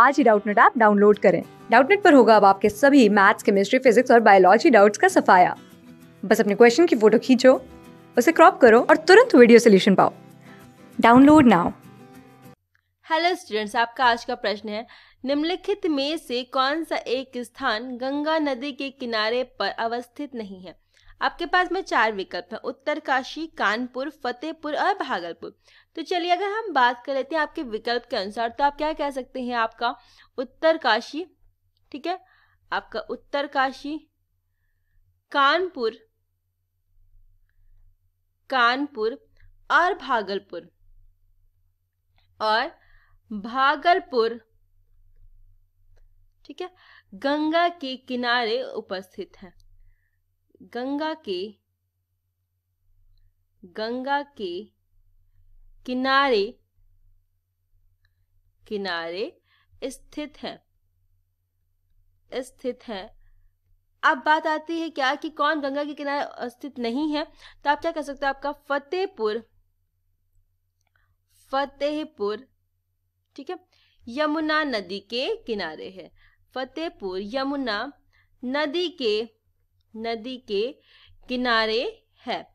आज ही Doubtnut app download करें डाउटनेट पर होगा अब आपके सभी मैथ्स केमिस्ट्री फिजिक्स और बायोलॉजी डाउट्स का सफाया बस अपने क्वेश्चन की फोटो खींचो उसे क्रॉप करो और तुरंत वीडियो सोल्यूशन पाओ डाउनलोड नाउ हेलो स्टूडेंट्स आपका आज का प्रश्न है निम्नलिखित में से कौन सा एक स्थान गंगा नदी के किनारे पर अवस्थित नहीं है आपके पास में चार विकल्प उत्तर उत्तरकाशी कानपुर फतेहपुर और भागलपुर तो चलिए अगर हम बात कर लेते हैं आपके विकल्प के अनुसार तो आप क्या कह सकते हैं आपका उत्तरकाशी ठीक है आपका उत्तरकाशी कानपुर कानपुर और भागलपुर और भागलपुर ठीक है गंगा के किनारे उपस्थित है गंगा के गंगा के किनारे किनारे स्थित है स्थित है अब बात आती है क्या कि कौन गंगा के किनारे स्थित नहीं है तो आप क्या कर सकते हैं आपका फतेहपुर फतेहपुर ठीक है यमुना नदी के किनारे है फतेहपुर यमुना नदी के नदी के किनारे है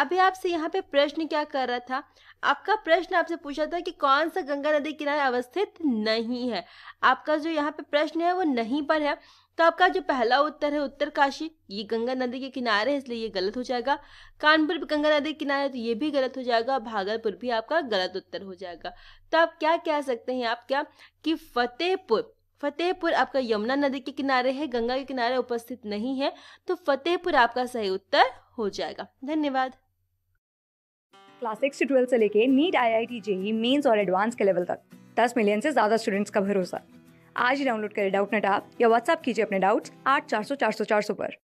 अभी आपसे यहाँ पे प्रश्न क्या कर रहा था आपका प्रश्न आपसे पूछा था कि कौन सा गंगा नदी किनारे अवस्थित नहीं है आपका जो यहाँ पे प्रश्न है वो नहीं पर है तो आपका जो पहला उत्तर है उत्तर काशी ये गंगा नदी के किनारे है इसलिए ये गलत हो जाएगा कानपुर भी गंगा नदी के किनारे तो ये भी गलत हो जाएगा भागलपुर भी आपका गलत उत्तर हो जाएगा तो आप क्या कह सकते हैं आप क्या कि फतेहपुर फतेहपुर आपका यमुना नदी के किनारे है गंगा के किनारे उपस्थित नहीं है तो फतेहपुर आपका सही उत्तर हो जाएगा धन्यवाद क्लास सिक्स से ट्वेल्थ से लेके NEET I I T JEE mains और एडवांस के लेवल तक दस मिलियन से ज़्यादा स्टूडेंट्स का भरोसा आज ही डाउनलोड करें डाउट नेट आप या व्हाट्सअप कीजिए अपने डाउट्स आठ चार सौ चार सौ चार सौ पर